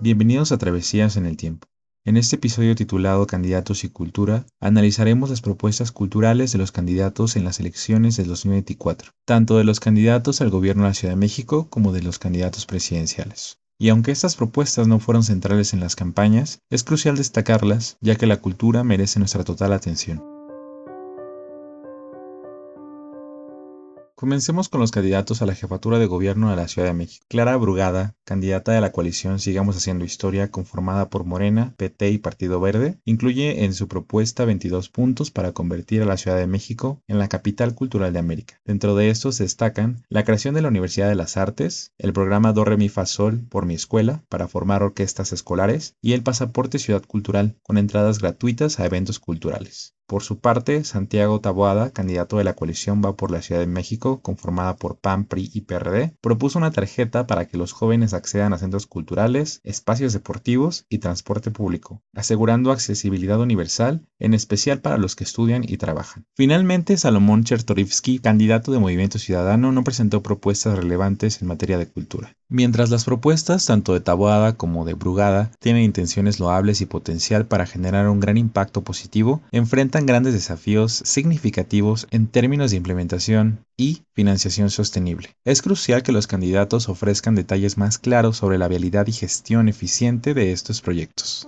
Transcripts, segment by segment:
Bienvenidos a Travesías en el Tiempo. En este episodio titulado Candidatos y Cultura, analizaremos las propuestas culturales de los candidatos en las elecciones del 2024, tanto de los candidatos al gobierno de la Ciudad de México como de los candidatos presidenciales. Y aunque estas propuestas no fueron centrales en las campañas, es crucial destacarlas, ya que la cultura merece nuestra total atención. Comencemos con los candidatos a la jefatura de gobierno de la Ciudad de México. Clara Brugada, candidata de la coalición Sigamos Haciendo Historia conformada por Morena, PT y Partido Verde, incluye en su propuesta 22 puntos para convertir a la Ciudad de México en la capital cultural de América. Dentro de estos se destacan la creación de la Universidad de las Artes, el programa Do Re Mi Fa por mi escuela para formar orquestas escolares y el pasaporte Ciudad Cultural con entradas gratuitas a eventos culturales. Por su parte, Santiago Taboada, candidato de la coalición Va por la Ciudad de México, conformada por PAN, PRI y PRD, propuso una tarjeta para que los jóvenes accedan a centros culturales, espacios deportivos y transporte público, asegurando accesibilidad universal, en especial para los que estudian y trabajan. Finalmente, Salomón Chertorivsky, candidato de Movimiento Ciudadano, no presentó propuestas relevantes en materia de cultura. Mientras las propuestas tanto de Taboada como de Brugada tienen intenciones loables y potencial para generar un gran impacto positivo, enfrentan grandes desafíos significativos en términos de implementación y financiación sostenible. Es crucial que los candidatos ofrezcan detalles más claros sobre la viabilidad y gestión eficiente de estos proyectos.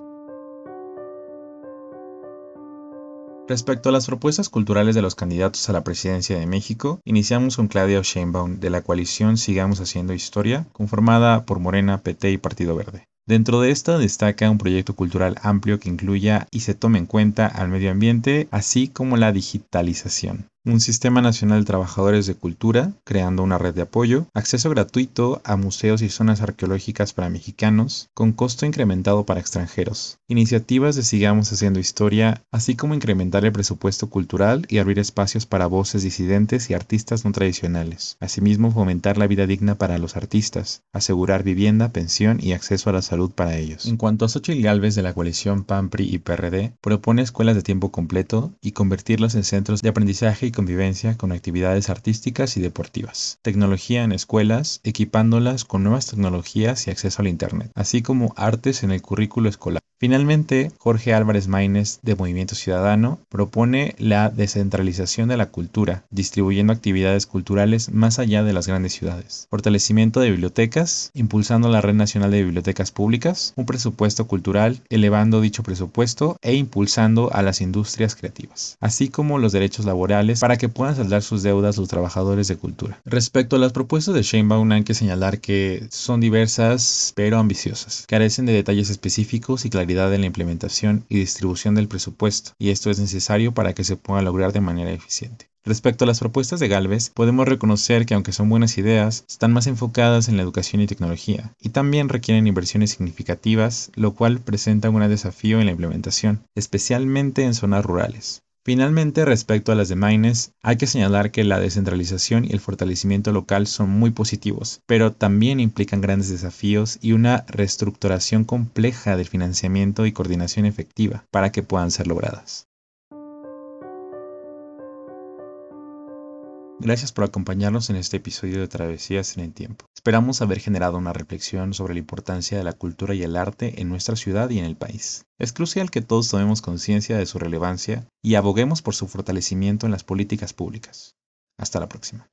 Respecto a las propuestas culturales de los candidatos a la presidencia de México, iniciamos con Claudia Sheinbaum de la coalición Sigamos Haciendo Historia, conformada por Morena, PT y Partido Verde. Dentro de esta destaca un proyecto cultural amplio que incluya y se tome en cuenta al medio ambiente, así como la digitalización un sistema nacional de trabajadores de cultura, creando una red de apoyo, acceso gratuito a museos y zonas arqueológicas para mexicanos, con costo incrementado para extranjeros, iniciativas de Sigamos haciendo historia, así como incrementar el presupuesto cultural y abrir espacios para voces disidentes y artistas no tradicionales. Asimismo, fomentar la vida digna para los artistas, asegurar vivienda, pensión y acceso a la salud para ellos. En cuanto a Xochitl Galvez de la coalición PAMPRI y PRD, propone escuelas de tiempo completo y convertirlos en centros de aprendizaje convivencia con actividades artísticas y deportivas. Tecnología en escuelas, equipándolas con nuevas tecnologías y acceso al Internet, así como artes en el currículo escolar. Finalmente, Jorge Álvarez Maínez de Movimiento Ciudadano propone la descentralización de la cultura, distribuyendo actividades culturales más allá de las grandes ciudades, fortalecimiento de bibliotecas, impulsando la Red Nacional de Bibliotecas Públicas, un presupuesto cultural, elevando dicho presupuesto e impulsando a las industrias creativas, así como los derechos laborales para que puedan saldar sus deudas los trabajadores de cultura. Respecto a las propuestas de Sheinbaum, hay que señalar que son diversas pero ambiciosas, carecen de detalles específicos y claridad de la implementación y distribución del presupuesto, y esto es necesario para que se pueda lograr de manera eficiente. Respecto a las propuestas de Galvez, podemos reconocer que aunque son buenas ideas, están más enfocadas en la educación y tecnología, y también requieren inversiones significativas, lo cual presenta un desafío en la implementación, especialmente en zonas rurales. Finalmente, respecto a las de Maines, hay que señalar que la descentralización y el fortalecimiento local son muy positivos, pero también implican grandes desafíos y una reestructuración compleja del financiamiento y coordinación efectiva para que puedan ser logradas. Gracias por acompañarnos en este episodio de Travesías en el Tiempo. Esperamos haber generado una reflexión sobre la importancia de la cultura y el arte en nuestra ciudad y en el país. Es crucial que todos tomemos conciencia de su relevancia y aboguemos por su fortalecimiento en las políticas públicas. Hasta la próxima.